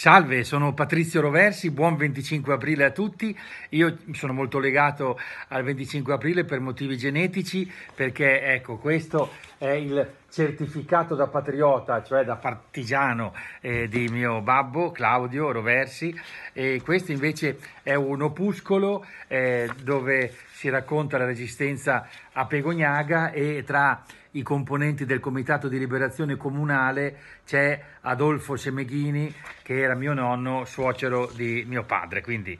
Salve, sono Patrizio Roversi, buon 25 aprile a tutti. Io sono molto legato al 25 aprile per motivi genetici, perché ecco, questo è il certificato da patriota, cioè da partigiano eh, di mio babbo Claudio Roversi e questo invece è un opuscolo eh, dove si racconta la resistenza a Pegognaga e tra i componenti del Comitato di Liberazione Comunale c'è Adolfo Semeghini che era mio nonno, suocero di mio padre, quindi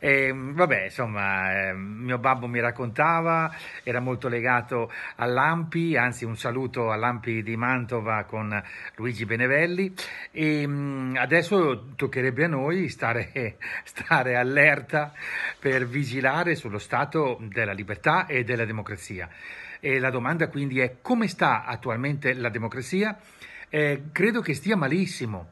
eh, vabbè, insomma, eh, mio babbo mi raccontava, era molto legato all'Ampi, anzi un saluto all'Ampi Lampi di Mantova con Luigi Benevelli e mm, adesso toccherebbe a noi stare, stare allerta per vigilare sullo stato della libertà e della democrazia. E la domanda quindi è come sta attualmente la democrazia? Eh, credo che stia malissimo.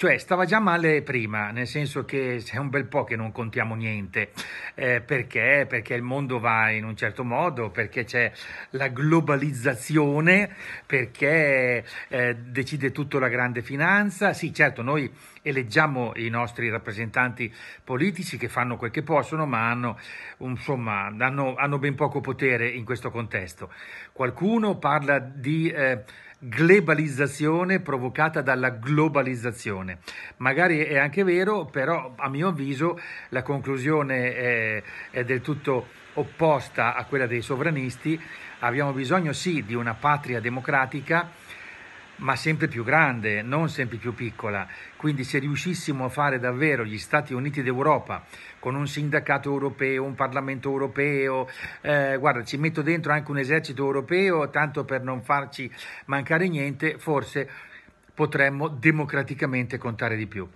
Cioè, stava già male prima, nel senso che è un bel po' che non contiamo niente. Eh, perché? Perché il mondo va in un certo modo, perché c'è la globalizzazione, perché eh, decide tutto la grande finanza. Sì, certo, noi eleggiamo i nostri rappresentanti politici che fanno quel che possono, ma hanno, insomma, hanno, hanno ben poco potere in questo contesto. Qualcuno parla di... Eh, globalizzazione provocata dalla globalizzazione. Magari è anche vero, però a mio avviso la conclusione è, è del tutto opposta a quella dei sovranisti. Abbiamo bisogno sì di una patria democratica ma sempre più grande, non sempre più piccola. Quindi se riuscissimo a fare davvero gli Stati Uniti d'Europa con un sindacato europeo, un Parlamento europeo, eh, guarda, ci metto dentro anche un esercito europeo, tanto per non farci mancare niente, forse potremmo democraticamente contare di più.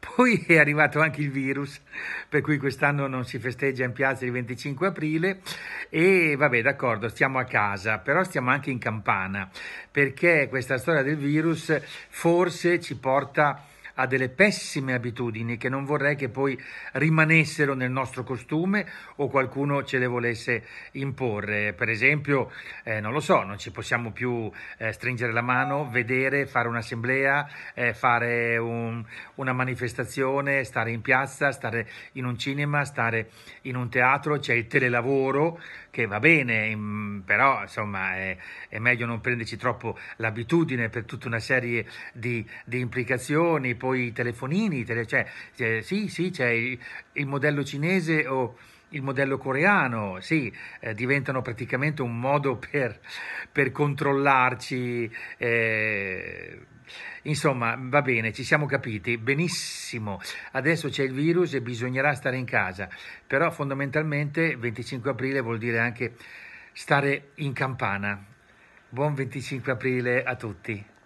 Poi è arrivato anche il virus, per cui quest'anno non si festeggia in piazza il 25 aprile e vabbè d'accordo, stiamo a casa, però stiamo anche in campana, perché questa storia del virus forse ci porta ha delle pessime abitudini che non vorrei che poi rimanessero nel nostro costume o qualcuno ce le volesse imporre. Per esempio, eh, non lo so, non ci possiamo più eh, stringere la mano, vedere, fare un'assemblea, eh, fare un, una manifestazione, stare in piazza, stare in un cinema, stare in un teatro, c'è il telelavoro che va bene, però insomma è, è meglio non prenderci troppo l'abitudine per tutta una serie di, di implicazioni. Poi poi i telefonini, tele, cioè, eh, sì, sì, c'è il, il modello cinese o il modello coreano, sì, eh, diventano praticamente un modo per, per controllarci. Eh, insomma, va bene, ci siamo capiti benissimo. Adesso c'è il virus e bisognerà stare in casa, però fondamentalmente 25 aprile vuol dire anche stare in campana. Buon 25 aprile a tutti.